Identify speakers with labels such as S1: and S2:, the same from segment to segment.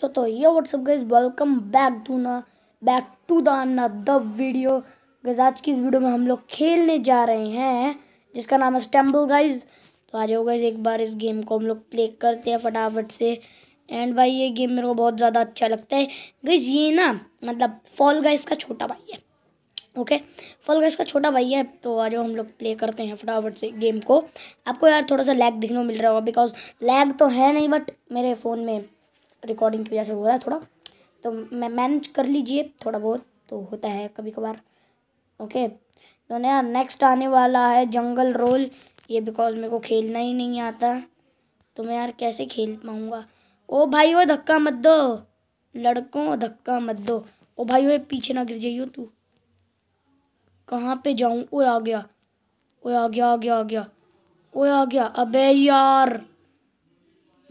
S1: सो तो ये what's up guys welcome back to ना back to the video guys आज की इस वीडियो में हम लोग खेलने जा रहे हैं जिसका नाम है स्टम्बल गाइज तो आ जाओ गाइज एक बार इस गेम को हम लोग प्ले करते हैं फटाफट से एंड भाई ये गेम मेरे को बहुत ज़्यादा अच्छा लगता है गज ये ना मतलब फॉल गाइज का छोटा भाई है ओके फॉल गाइज का छोटा भाई है तो आ जाओ हम लोग प्ले करते हैं फटाफट से गेम को आपको यार थोड़ा सा लैग देखने को मिल रहा होगा बिकॉज लैग तो है नहीं बट मेरे फ़ोन में रिकॉर्डिंग की वजह से हो रहा है थोड़ा तो मैं मैनेज कर लीजिए थोड़ा बहुत तो होता है कभी कभार ओके तो नया नेक्स्ट आने वाला है जंगल रोल ये बिकॉज मेरे को खेलना ही नहीं आता तो मैं यार कैसे खेल पाऊँगा ओ भाई वो धक्का मत दो लड़कों धक्का मत दो ओ भाई वो पीछे ना गिर जाइयो तू कहाँ पे जाऊँ ओ आ गया ओ आ गया आ गया आ गया ओ आ गया अबे यार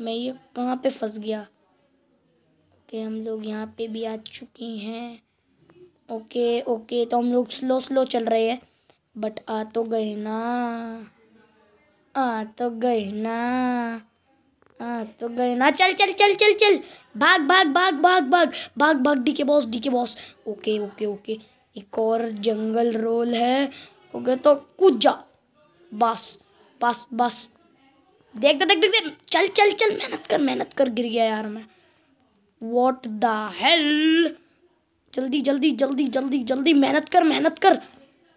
S1: मैं ये कहाँ पे फंस गया ओके हम लोग यहाँ पे भी आ चुके हैं ओके ओके तो हम लोग स्लो स्लो चल रहे हैं बट आ तो गए ना आ तो गए ना आ तो गए ना चल चल चल चल चल भाग भाग भाग भाग भाग भाग भाग D K Bose D K Bose okay okay okay एक और जंगल रोल है ओके तो कूद जा बस बस बस देख देख देख देख चल चल चल मेहनत कर मेहनत कर गिर गया यार मैं वॉट द हेल जल्दी जल्दी जल्दी जल्दी जल्दी मेहनत कर मेहनत कर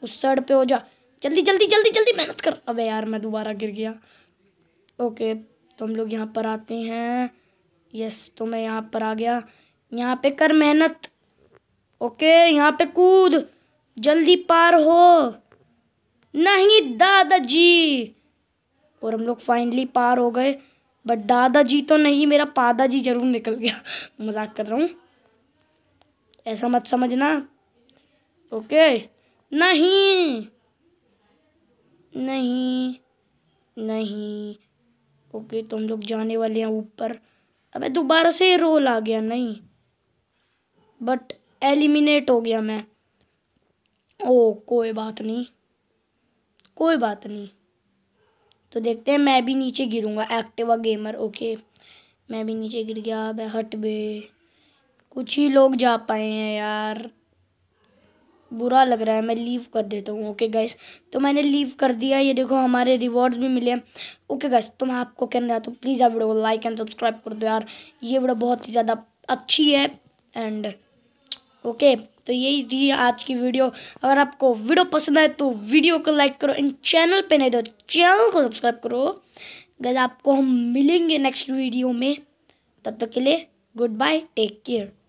S1: उस साइड पे हो जा जल्दी जल्दी जल्दी जल्दी मेहनत कर अबे यार मैं दोबारा गिर गया ओके तो हम लोग यहाँ पर आते हैं यस तो मैं यहाँ पर आ गया यहाँ पे कर मेहनत ओके यहाँ पे कूद जल्दी पार हो नहीं दादाजी और हम लोग फाइनली पार हो गए बट दादाजी तो नहीं मेरा पादाजी जरूर निकल गया मजाक कर रहा हूँ ऐसा मत समझना ओके नहीं नहीं नहीं ओके तो हम लोग जाने वाले हैं ऊपर अबे दोबारा से रोल आ गया नहीं बट एलिमिनेट हो गया मैं ओ oh, कोई बात नहीं कोई बात नहीं तो देखते हैं मैं भी नीचे गिरूंगा एक्टिवा गेमर ओके मैं भी नीचे गिर गया अब हट बे कुछ ही लोग जा पाए हैं यार बुरा लग रहा है मैं लीव कर देता हूँ ओके गैस तो मैंने लीव कर दिया ये देखो हमारे रिवॉर्ड्स भी मिले हैं ओके गैस तो मैं आपको कहना चाहता हूँ प्लीज़ आप वीडियो को लाइक एंड सब्सक्राइब कर दो यार ये वीडियो बहुत ही ज़्यादा अच्छी है एंड ओके तो यही थी आज की वीडियो अगर आपको वीडियो पसंद आए तो वीडियो को लाइक करो एंड चैनल पे नहीं तो चैनल को सब्सक्राइब करो गज आपको हम मिलेंगे नेक्स्ट वीडियो में तब तक के लिए गुड बाय टेक केयर